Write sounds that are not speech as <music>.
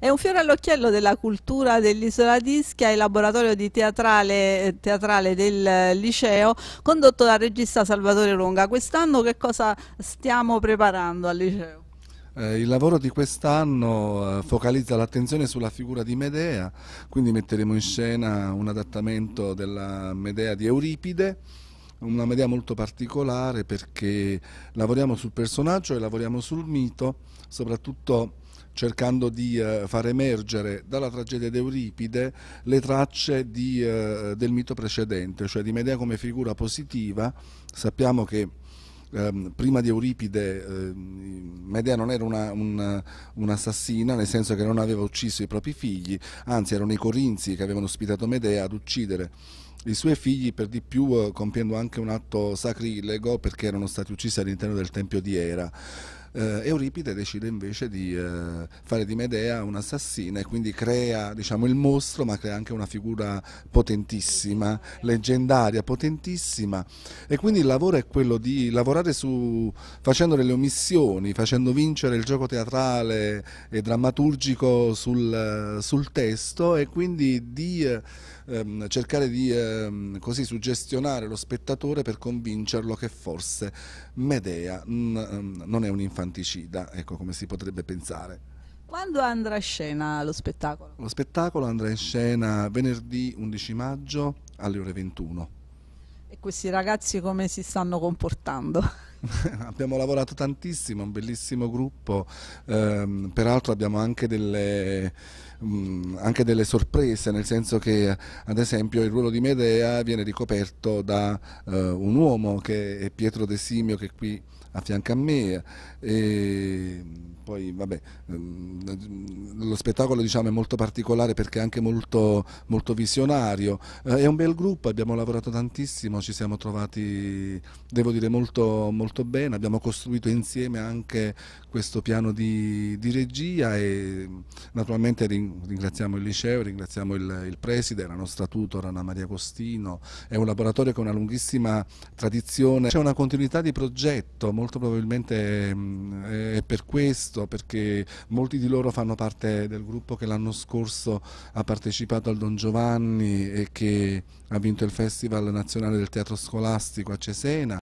È un fiore all'occhiello della cultura dell'isola di Ischia, il laboratorio di teatrale, eh, teatrale, del eh, liceo condotto dal regista Salvatore Longa. Quest'anno che cosa stiamo preparando al liceo? Eh, il lavoro di quest'anno focalizza l'attenzione sulla figura di Medea, quindi metteremo in scena un adattamento della Medea di Euripide una Medea molto particolare perché lavoriamo sul personaggio e lavoriamo sul mito, soprattutto cercando di eh, far emergere dalla tragedia di Euripide le tracce di, eh, del mito precedente, cioè di Medea come figura positiva. Sappiamo che Um, prima di Euripide uh, Medea non era un'assassina, un nel senso che non aveva ucciso i propri figli, anzi erano i corinzi che avevano ospitato Medea ad uccidere i suoi figli per di più eh, compiendo anche un atto sacrilego perché erano stati uccisi all'interno del tempio di Era eh, Euripide decide invece di eh, fare di Medea un'assassina e quindi crea diciamo, il mostro ma crea anche una figura potentissima, leggendaria, potentissima e quindi il lavoro è quello di lavorare su, facendo delle omissioni, facendo vincere il gioco teatrale e drammaturgico sul, sul testo e quindi di ehm, cercare di ehm, così suggestionare lo spettatore per convincerlo che forse Medea ehm, non è un infantile infanticida, ecco come si potrebbe pensare. Quando andrà in scena lo spettacolo? Lo spettacolo andrà in scena venerdì 11 maggio alle ore 21. E questi ragazzi come si stanno comportando? <laughs> abbiamo lavorato tantissimo, un bellissimo gruppo, ehm, peraltro abbiamo anche delle mh, mm, anche delle sorprese, nel senso che ad esempio il ruolo di Medea viene ricoperto da eh, un uomo che è Pietro De Simio che è qui a fianco a me e poi vabbè mm, lo spettacolo diciamo è molto particolare perché è anche molto, molto visionario eh, è un bel gruppo abbiamo lavorato tantissimo ci siamo trovati devo dire molto, molto bene abbiamo costruito insieme anche questo piano di, di regia e naturalmente ringrazio ringraziamo il liceo, ringraziamo il, il preside, la nostra tutora Anna Maria Costino, è un laboratorio con una lunghissima tradizione, c'è una continuità di progetto, molto probabilmente mm, è per questo, perché molti di loro fanno parte del gruppo che l'anno scorso ha partecipato al Don Giovanni e che ha vinto il Festival Nazionale del Teatro Scolastico a Cesena.